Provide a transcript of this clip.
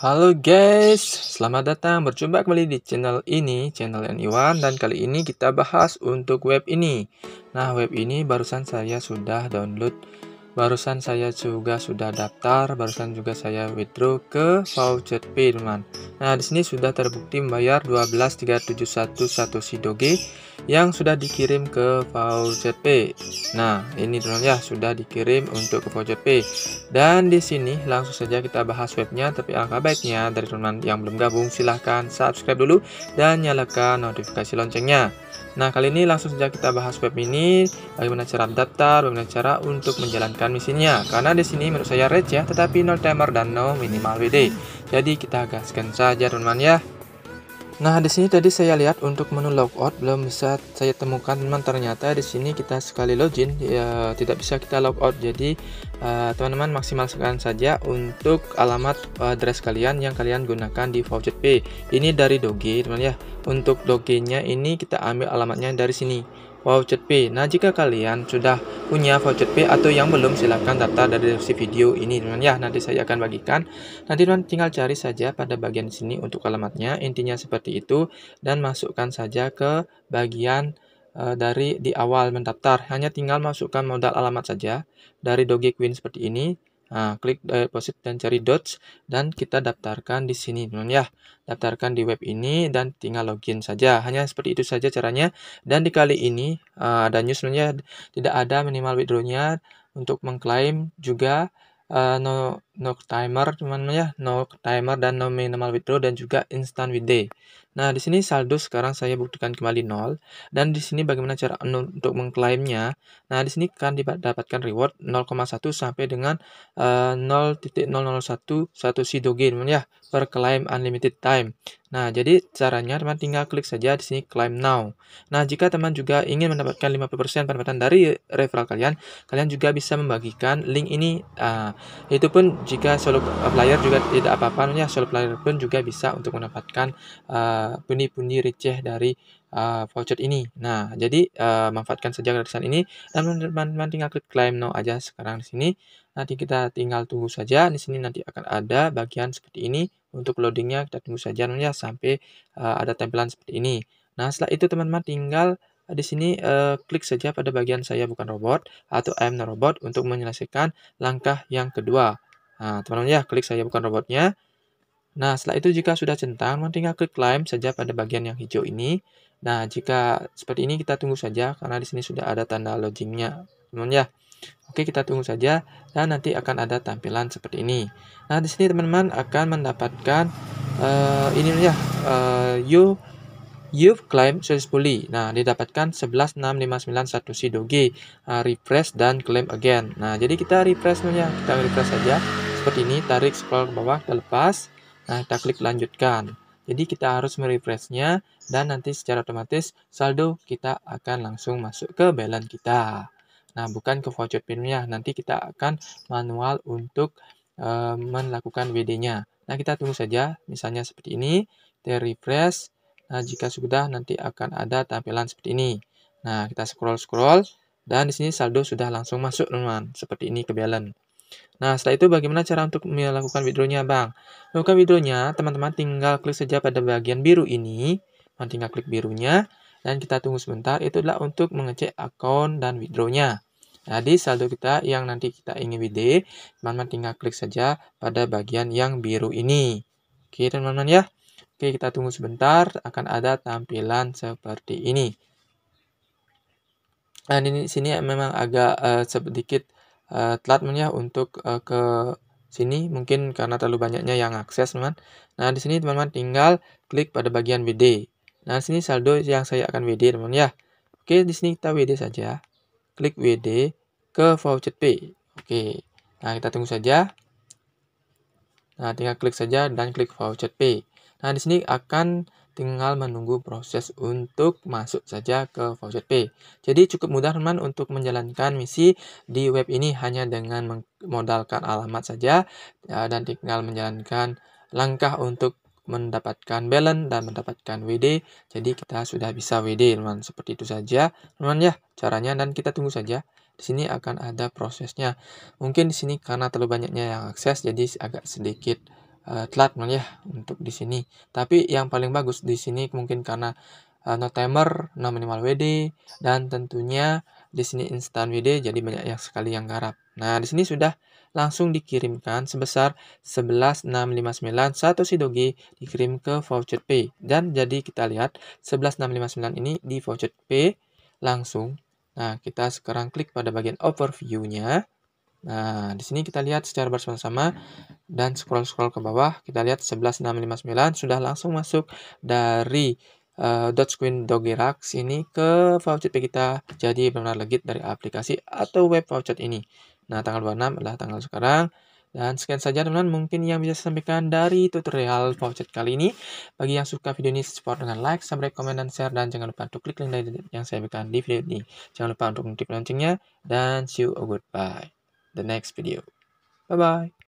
Halo guys, selamat datang berjumpa kembali di channel ini, channel yang Iwan dan kali ini kita bahas untuk web ini. Nah, web ini barusan saya sudah download Barusan saya juga sudah daftar, barusan juga saya withdraw ke voucher Firman. Nah, di sini sudah terbukti membayar 12371 Sidoge yang sudah dikirim ke voucher P. Nah, ini ya sudah dikirim untuk ke voucher P. Dan di sini langsung saja kita bahas webnya, tapi angka baiknya dari teman yang belum gabung silahkan subscribe dulu dan nyalakan notifikasi loncengnya. Nah, kali ini langsung saja kita bahas web ini, bagaimana cara daftar bagaimana cara untuk menjalankan misinya. Karena di sini menurut saya red ya, tetapi no timer dan no minimal WD. Jadi kita gaskan saja teman-teman ya. Nah, di sini tadi saya lihat untuk menu logout belum bisa saya temukan, teman. Ternyata di sini kita sekali login ya tidak bisa kita logout. Jadi, eh, teman-teman uh, maksimalkan saja untuk alamat eh, address kalian yang kalian gunakan di pay. Ini dari Doge, teman ya. Untuk Doge-nya ini kita ambil alamatnya dari sini voucher P. Nah, jika kalian sudah punya voucher P atau yang belum silahkan daftar dari deskripsi video ini teman ya. Nanti saya akan bagikan. Nanti teman tinggal cari saja pada bagian sini untuk alamatnya. Intinya seperti itu dan masukkan saja ke bagian e, dari di awal mendaftar. Hanya tinggal masukkan modal alamat saja dari Dogecoin seperti ini. Nah, klik deposit dan cari Dots dan kita daftarkan di sini, teman ya. Daftarkan di web ini dan tinggal login saja. Hanya seperti itu saja caranya. Dan di kali ini uh, ada news ya, tidak ada minimal withdrawnya untuk mengklaim juga uh, no no timer cuman ya no timer dan no minimal withdraw dan juga instant withdraw. nah di sini saldo sekarang saya buktikan kembali nol dan di sini bagaimana cara untuk mengklaimnya nah di sini kan didapatkan reward 0,1 sampai dengan uh, 0.001 1 sidoge teman ya per claim unlimited time Nah, jadi caranya teman tinggal klik saja di sini claim now. Nah, jika teman juga ingin mendapatkan 50% pendapatan dari referral kalian, kalian juga bisa membagikan link ini. Uh, itu pun jika solo eh, player juga tidak apa-apa, ya solo player pun juga bisa untuk mendapatkan bunyi-bunyi eh, uh, receh dari uh, voucher ini. Nah, jadi uh, manfaatkan saja gratisan ini dan teman-teman tinggal klik claim now aja sekarang di sini. Nanti kita tinggal tunggu saja di sini nanti akan ada bagian seperti ini untuk loadingnya kita tunggu saja ya sampai uh, ada tampilan seperti ini. Nah, setelah itu teman-teman tinggal di sini eh, klik saja pada bagian saya bukan robot atau I'm not robot untuk menyelesaikan langkah yang kedua. Nah, teman-teman ya, klik saja bukan robotnya. Nah, setelah itu jika sudah centang, teman tinggal klik climb saja pada bagian yang hijau ini. Nah, jika seperti ini kita tunggu saja karena di sini sudah ada tanda loadingnya teman-teman ya. Oke, kita tunggu saja dan nanti akan ada tampilan seperti ini. Nah, di sini teman-teman akan mendapatkan uh, ini ya, uh, you You've climbed successfully. Nah, didapatkan 116591 Sidogi. Uh, refresh dan claim again. Nah, jadi kita refresh ya. Kita refresh saja seperti ini tarik scroll ke bawah kita lepas nah kita klik lanjutkan jadi kita harus merefreshnya dan nanti secara otomatis saldo kita akan langsung masuk ke balance kita nah bukan ke voucher pinnya nanti kita akan manual untuk e, melakukan WD nya nah kita tunggu saja misalnya seperti ini kita refresh nah jika sudah nanti akan ada tampilan seperti ini nah kita scroll scroll dan di sini saldo sudah langsung masuk teman seperti ini ke balance Nah, setelah itu bagaimana cara untuk melakukan withdrawnya, Bang? Melakukan withdrawnya, teman-teman tinggal klik saja pada bagian biru ini. Nah, tinggal klik birunya. Dan kita tunggu sebentar, itu adalah untuk mengecek akun dan withdrawnya. Nah, di saldo kita yang nanti kita ingin WD, teman-teman tinggal klik saja pada bagian yang biru ini. Oke, teman-teman ya. Oke, kita tunggu sebentar, akan ada tampilan seperti ini. Nah, ini sini memang agak uh, sedikit Eh, telat ya untuk uh, ke sini mungkin karena terlalu banyaknya yang akses teman. Nah di sini teman-teman tinggal klik pada bagian WD. Nah di sini saldo yang saya akan WD teman ya. Oke di sini kita WD saja. Klik WD ke voucher pay. Oke. Nah kita tunggu saja. Nah tinggal klik saja dan klik voucher pay. Nah di sini akan tinggal menunggu proses untuk masuk saja ke Faucet Pay. Jadi cukup mudah teman untuk menjalankan misi di web ini hanya dengan modalkan alamat saja ya, dan tinggal menjalankan langkah untuk mendapatkan balance dan mendapatkan WD. Jadi kita sudah bisa WD teman. Seperti itu saja teman ya caranya dan kita tunggu saja di sini akan ada prosesnya. Mungkin di sini karena terlalu banyaknya yang akses jadi agak sedikit uh, telat ya untuk di sini. Tapi yang paling bagus di sini mungkin karena uh, no timer, no minimal WD dan tentunya di sini instan WD jadi banyak yang sekali yang garap. Nah, di sini sudah langsung dikirimkan sebesar 11659 satu si sidogi dikirim ke voucher pay dan jadi kita lihat 11659 ini di voucher pay langsung. Nah, kita sekarang klik pada bagian overview-nya. Nah, di sini kita lihat secara bersama-sama dan scroll-scroll ke bawah, kita lihat 11659 sudah langsung masuk dari uh, eh, Dodge Queen Dogirax ini ke voucher kita jadi benar-benar legit dari aplikasi atau web voucher ini. Nah, tanggal 26 adalah tanggal sekarang. Dan sekian saja teman-teman mungkin yang bisa saya sampaikan dari tutorial voucher kali ini. Bagi yang suka video ini support dengan like, subscribe, komen, dan share. Dan jangan lupa untuk klik link yang saya berikan di video ini. Jangan lupa untuk klik loncengnya. Dan see you, goodbye. the next video. Bye bye.